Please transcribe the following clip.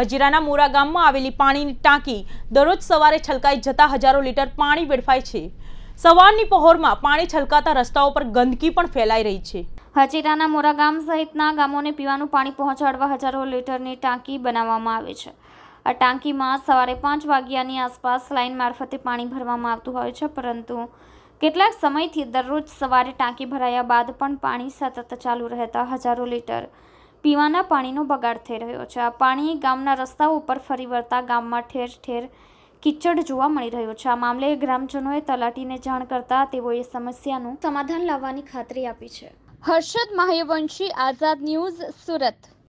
હજીરાના મોરા ગામમાં આવેલી પાણીની ટાંકી દરરોજ સવારે છલકાઈ જતા હજારો લીટર પાણી વેડફાય છે સવારની પહોરમાં પાણી છલકાતા રસ્તાઓ પર ગંદકી પણ ફેલાઈ રહી છે હજીરાના મોરા ગામ સહિતના ગામોને પીવાનું પાણી પહોંચાડવા હજારો લીટરની ટાંકી બનાવવામાં આવે છે આ ટાંકીમાં સવારે પાંચ વાગ્યાની આસપાસ લાઇન મારફતે પાણી ભરવામાં આવતું હોય છે પરંતુ કેટલાક સમયથી દરરોજ સવારે ટાંકી ભરાયા બાદ પણ પાણી સતત ચાલુ રહેતા હજારો લીટર પીવાના પાણીનો બગાડ થઈ રહ્યો છે આ પાણી ગામના રસ્તાઓ ઉપર ફરી વળતા ગામમાં ઠેર ઠેર કિચડ જોવા મળી રહ્યો છે આ મામલે ગ્રામજનોએ તલાટીને જાણ કરતા તેઓએ સમસ્યાનું સમાધાન લાવવાની ખાતરી આપી છે હર્ષદ મહાયવંશી આઝાદ ન્યૂઝ સુરત